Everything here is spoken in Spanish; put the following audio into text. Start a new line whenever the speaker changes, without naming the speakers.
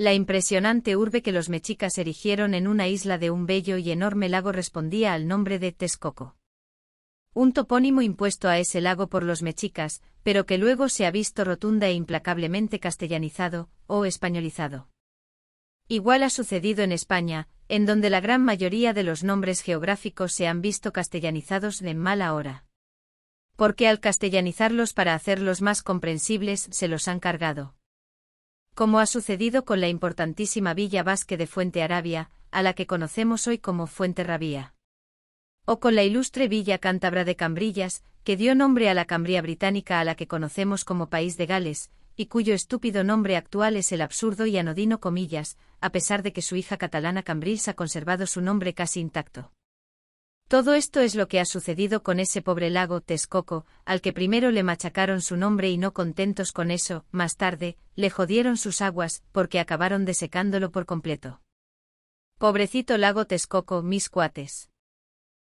La impresionante urbe que los mexicas erigieron en una isla de un bello y enorme lago respondía al nombre de Texcoco. Un topónimo impuesto a ese lago por los mexicas, pero que luego se ha visto rotunda e implacablemente castellanizado, o españolizado. Igual ha sucedido en España, en donde la gran mayoría de los nombres geográficos se han visto castellanizados de mala hora. Porque al castellanizarlos para hacerlos más comprensibles se los han cargado como ha sucedido con la importantísima villa vasque de Fuente Arabia, a la que conocemos hoy como Fuente Rabía. O con la ilustre villa cántabra de Cambrillas, que dio nombre a la Cambria británica a la que conocemos como País de Gales, y cuyo estúpido nombre actual es el absurdo y anodino comillas, a pesar de que su hija catalana Cambrils ha conservado su nombre casi intacto. Todo esto es lo que ha sucedido con ese pobre lago Texcoco, al que primero le machacaron su nombre y no contentos con eso, más tarde, le jodieron sus aguas, porque acabaron desecándolo por completo. Pobrecito lago Texcoco, mis cuates.